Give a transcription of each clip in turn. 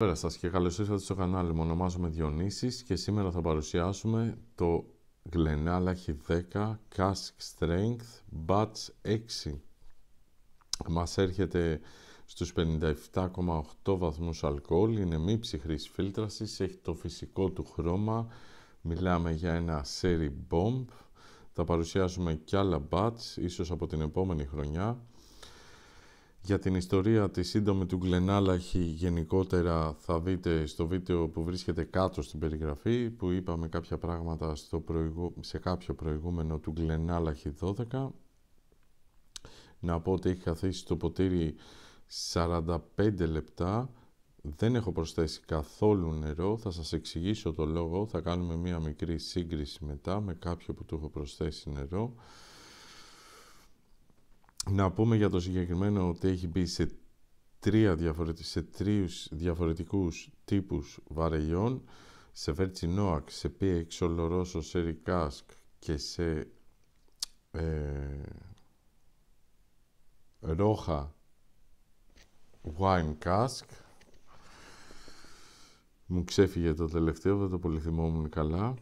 Καλησπέρα σας και καλώς ήρθατε στο κανάλι μου. Ονομάζομαι Διονύσης και σήμερα θα παρουσιάσουμε το Glenallachy 10 Cask Strength Batch 6. Μας έρχεται στους 57,8 βαθμούς αλκοόλ, είναι μη ψυχρής φίλτρασης, έχει το φυσικό του χρώμα, μιλάμε για ένα Sherry Bomb. Θα παρουσιάσουμε κι άλλα batch, ίσως από την επόμενη χρονιά. Για την ιστορία τη σύντομη του Γκλενάλαχη γενικότερα θα δείτε στο βίντεο που βρίσκεται κάτω στην περιγραφή που είπαμε κάποια πράγματα στο προηγου... σε κάποιο προηγούμενο του Γκλενάλαχη 12. Να πω ότι έχει καθίσει το ποτήρι 45 λεπτά. Δεν έχω προσθέσει καθόλου νερό. Θα σας εξηγήσω το λόγο. Θα κάνουμε μία μικρή σύγκριση μετά με κάποιο που του έχω προσθέσει νερό. Να πούμε για το συγκεκριμένο ότι έχει μπει σε, τρία διαφορετικούς, σε διαφορετικούς τύπους βαρελιών, σε Βερτσινόακ, σε PX Ολορόσο, και σε Ρόχα ε, Wine Cask. Μου ξέφυγε το τελευταίο, δεν το πολύ θυμόμουν καλά.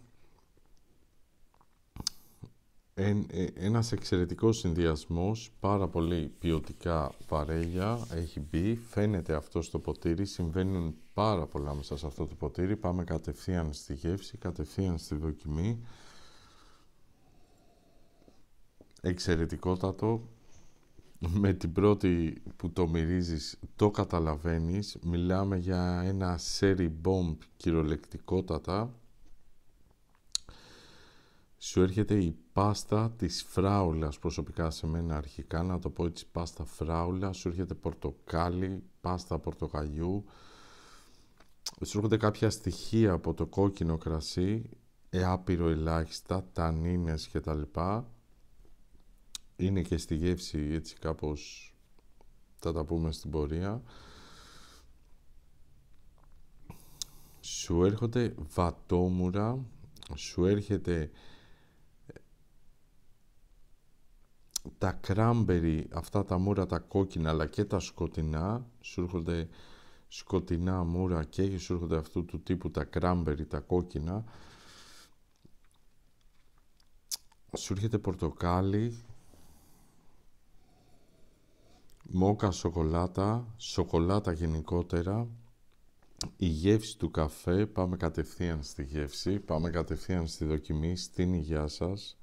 Ε, ένας εξαιρετικός συνδυασμός, πάρα πολύ ποιοτικά παρέγια έχει μπει, φαίνεται αυτό στο ποτήρι, συμβαίνουν πάρα πολλά μέσα σε αυτό το ποτήρι, πάμε κατευθείαν στη γεύση, κατευθείαν στη δοκιμή. Εξαιρετικότατο, με την πρώτη που το μυρίζεις το καταλαβαίνεις, μιλάμε για ένα σερι μπόμπ κυριολεκτικότατα, σου έρχεται η πάστα της φράουλας προσωπικά σε μένα αρχικά, να το πω έτσι πάστα φράουλας, σου έρχεται πορτοκάλι, πάστα πορτοκαλιού, σου έρχονται κάποια στοιχεία από το κόκκινο κρασί, ε, άπειρο ελάχιστα, τανίνες και τα λοιπά. Είναι και στη γεύση έτσι κάπως θα τα πούμε στην πορεία. Σου έρχονται βατόμουρα, σου έρχεται τα κράμπερι, αυτά τα μούρα τα κόκκινα αλλά και τα σκοτεινά, σου έρχονται σκοτεινά μούρα και σου έρχονται αυτού του τύπου τα κράμπερι, τα κόκκινα. Σου έρχεται πορτοκάλι, μόκα σοκολάτα, σοκολάτα γενικότερα, η γεύση του καφέ, πάμε κατευθείαν στη γεύση, πάμε κατευθείαν στη δοκιμή, στην υγειά σας.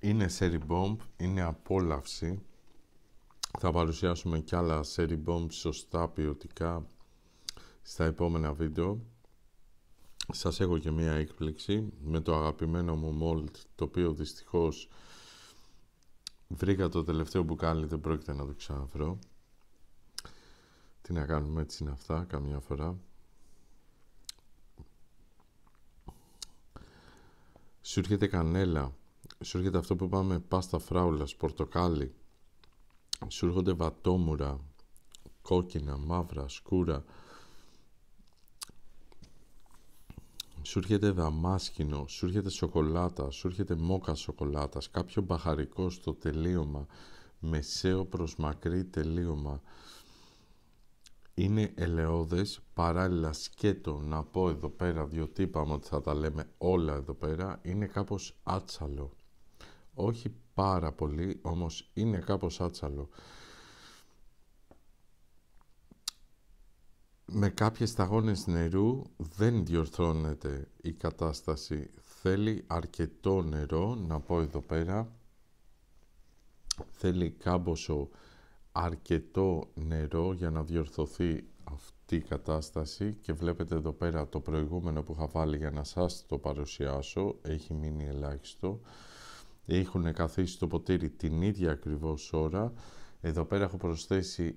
είναι σεριμπομπ, είναι απόλαυση. Θα παρουσιάσουμε κι άλλα σεριμπομπ bomb σωστά ποιοτικά στα επόμενα βίντεο. Σας έχω και μία έκπληξη με το αγαπημένο μου μόλτ, το οποίο δυστυχώς βρήκα το τελευταίο μπουκάλι, δεν πρόκειται να το ξαναβρω. Τι να κάνουμε, έτσι είναι αυτά, καμιά φορά. Σου έρχεται κανέλα σου έρχεται αυτό που είπαμε πάστα φράουλας, πορτοκάλι, σου έρχονται βατόμουρα, κόκκινα, μαύρα, σκούρα, σου έρχεται δαμάσκινο, σου έρχεται σοκολάτα, σου έρχεται μόκα σοκολάτας, κάποιο μπαχαρικό στο τελείωμα, μεσαίο προς μακρύ τελείωμα. Είναι ελαιόδες, παράλληλα σκέτο, να πω εδώ πέρα, διότι είπαμε ότι θα τα λέμε όλα εδώ πέρα, είναι κάπως άτσαλο όχι πάρα πολύ, όμως είναι κάπως άτσαλο. Με κάποιες σταγόνες νερού δεν διορθώνεται η κατάσταση. Θέλει αρκετό νερό, να πω εδώ πέρα. Θέλει κάμποσο αρκετό νερό για να διορθωθεί αυτή η κατάσταση και βλέπετε εδώ πέρα το προηγούμενο που είχα βάλει για να σας το παρουσιάσω. Έχει μείνει ελάχιστο. Έχουν καθίσει το ποτήρι την ίδια ακριβώς ώρα. Εδώ πέρα έχω προσθέσει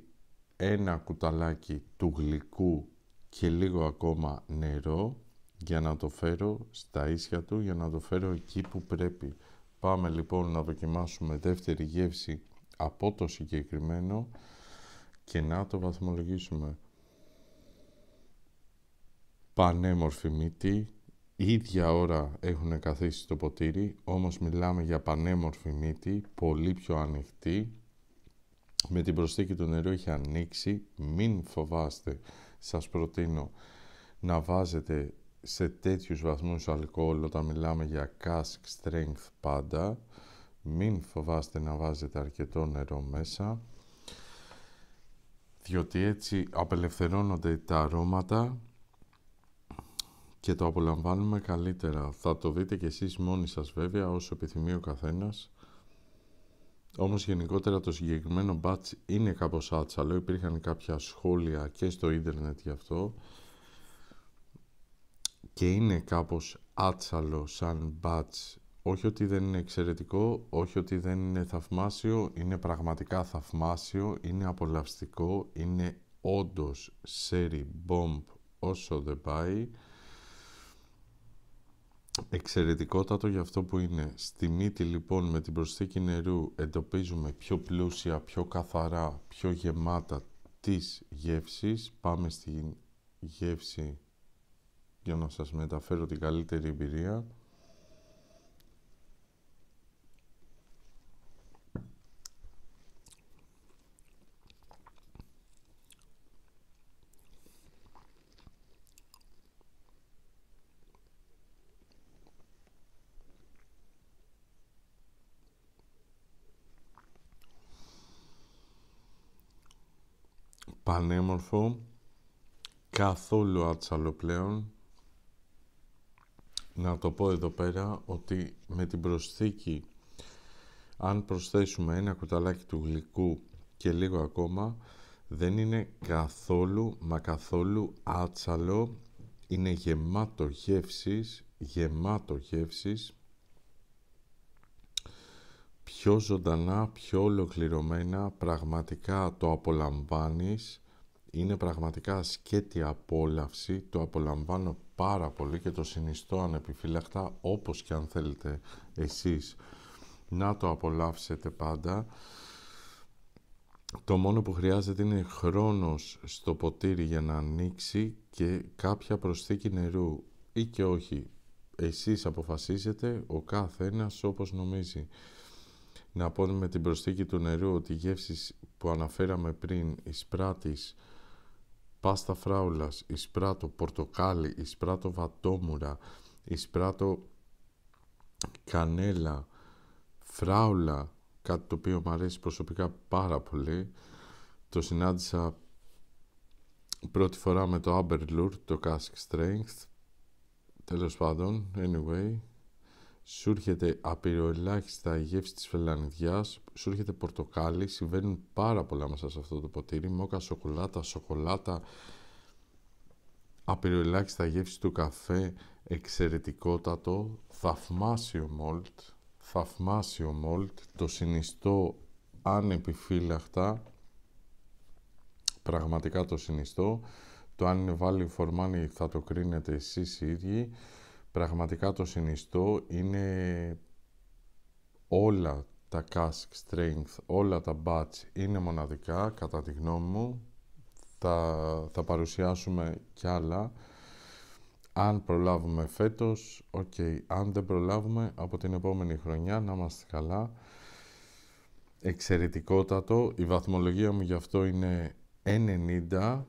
ένα κουταλάκι του γλυκού και λίγο ακόμα νερό για να το φέρω στα ίσια του, για να το φέρω εκεί που πρέπει. Πάμε λοιπόν να δοκιμάσουμε δεύτερη γεύση από το συγκεκριμένο και να το βαθμολογήσουμε. Πανέμορφη μύτη, ίδια ώρα έχουν καθίσει το ποτήρι, όμως μιλάμε για πανέμορφη μύτη, πολύ πιο ανοιχτή. Με την προσθήκη του νερού έχει ανοίξει, μην φοβάστε. Σας προτείνω να βάζετε σε τέτοιους βαθμούς αλκοόλ όταν μιλάμε για cask strength πάντα. Μην φοβάστε να βάζετε αρκετό νερό μέσα, διότι έτσι απελευθερώνονται τα αρώματα και το απολαμβάνουμε καλύτερα. Θα το δείτε κι εσείς μόνοι σας βέβαια όσο επιθυμεί ο καθένας. Όμως γενικότερα το συγκεκριμένο μπάτς είναι κάπως άτσαλο. Υπήρχαν κάποια σχόλια και στο ίντερνετ γι' αυτό. Και είναι κάπως άτσαλο σαν μπάτς Όχι ότι δεν είναι εξαιρετικό, όχι ότι δεν είναι θαυμάσιο, είναι πραγματικά θαυμάσιο, είναι απολαυστικό, είναι όντως σερι μπόμπ όσο δεν πάει. Εξαιρετικότατο για αυτό που είναι. Στη μύτη λοιπόν με την προσθήκη νερού εντοπίζουμε πιο πλούσια, πιο καθαρά, πιο γεμάτα τις γεύσεις. Πάμε στην γεύση για να σας μεταφέρω την καλύτερη εμπειρία. πανέμορφο, καθόλου άτσαλο πλέον. Να το πω εδώ πέρα ότι με την προσθήκη, αν προσθέσουμε ένα κουταλάκι του γλυκού και λίγο ακόμα, δεν είναι καθόλου, μα καθόλου άτσαλο, είναι γεμάτο γεύσης, γεμάτο γεύσης πιο ζωντανά, πιο ολοκληρωμένα, πραγματικά το απολαμβάνεις. Είναι πραγματικά σκέτη απόλαυση, το απολαμβάνω πάρα πολύ και το συνιστώ ανεπιφύλακτα όπως και αν θέλετε εσείς να το απολαύσετε πάντα. Το μόνο που χρειάζεται είναι χρόνος στο ποτήρι για να ανοίξει και κάποια προσθήκη νερού ή και όχι. Εσείς αποφασίζετε ο κάθε ένας όπως νομίζει. Να πω με την προσθήκη του νερού ότι οι γεύσεις που αναφέραμε πριν, εισπράτης πάστα φράουλας, εισπράτο πορτοκάλι, εισπράτο βατόμουρα, εισπράτο κανέλα, φράουλα, κάτι το οποίο μου αρέσει προσωπικά πάρα πολύ. Το συνάντησα πρώτη φορά με το Aberlour, το Cask Strength. Τέλος πάντων, anyway, σου έρχεται απειροελάχιστα η γεύση της φελανιδιάς, σου έρχεται πορτοκάλι, συμβαίνουν πάρα πολλά μέσα σε αυτό το ποτήρι, μόκα σοκολάτα, σοκολάτα, απειροελάχιστα γεύση του καφέ, εξαιρετικότατο, θαυμάσιο μόλτ, θαυμάσιο μόλτ, το συνιστώ ανεπιφύλακτα, πραγματικά το συνιστώ, το αν είναι value for θα το κρίνετε εσείς οι ίδιοι, Πραγματικά το συνιστώ, είναι όλα τα cask strength, όλα τα batch είναι μοναδικά, κατά τη γνώμη μου. Θα, θα παρουσιάσουμε κι άλλα. Αν προλάβουμε φέτος, οκ. Okay. Αν δεν προλάβουμε, από την επόμενη χρονιά να είμαστε καλά. Εξαιρετικότατο. Η βαθμολογία μου γι' αυτό είναι 90.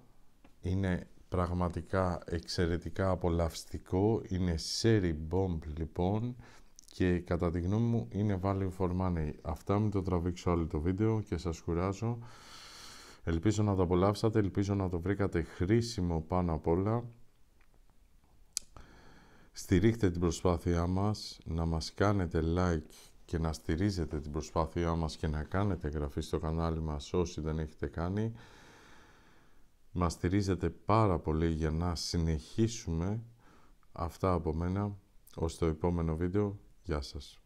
Είναι Πραγματικά εξαιρετικά απολαυστικό. Είναι σέρι bomb λοιπόν και κατά τη γνώμη μου είναι value for money. Αυτά μην το τραβήξω όλο το βίντεο και σας κουράζω. Ελπίζω να το απολαύσατε, ελπίζω να το βρήκατε χρήσιμο πάνω απ' όλα. Στηρίχτε την προσπάθειά μας, να μας κάνετε like και να στηρίζετε την προσπάθειά μας και να κάνετε εγγραφή στο κανάλι μας όσοι δεν έχετε κάνει. Μας στηρίζετε πάρα πολύ για να συνεχίσουμε αυτά από μένα. Ως το επόμενο βίντεο. Γεια σας.